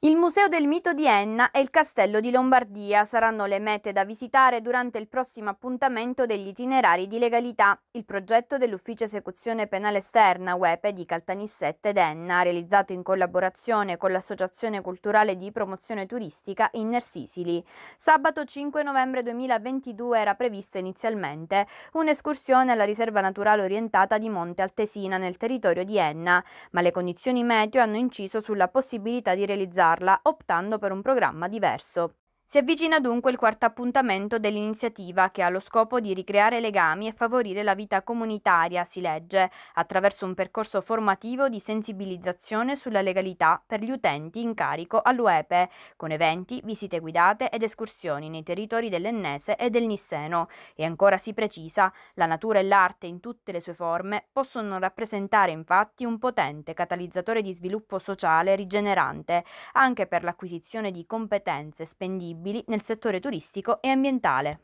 Il Museo del Mito di Enna e il Castello di Lombardia saranno le mete da visitare durante il prossimo appuntamento degli itinerari di legalità, il progetto dell'Ufficio Esecuzione Penale Esterna UEPE di Caltanissette ed Enna, realizzato in collaborazione con l'Associazione Culturale di Promozione Turistica Inner Sicily. Sabato 5 novembre 2022 era prevista inizialmente un'escursione alla riserva naturale orientata di Monte Altesina nel territorio di Enna, ma le condizioni meteo hanno inciso sulla possibilità di realizzare realizzarla optando per un programma diverso. Si avvicina dunque il quarto appuntamento dell'iniziativa che ha lo scopo di ricreare legami e favorire la vita comunitaria, si legge, attraverso un percorso formativo di sensibilizzazione sulla legalità per gli utenti in carico all'UEPE, con eventi, visite guidate ed escursioni nei territori dell'Ennese e del Nisseno. E ancora si precisa, la natura e l'arte in tutte le sue forme possono rappresentare infatti un potente catalizzatore di sviluppo sociale rigenerante, anche per l'acquisizione di competenze spendibili sostenibili nel settore turistico e ambientale.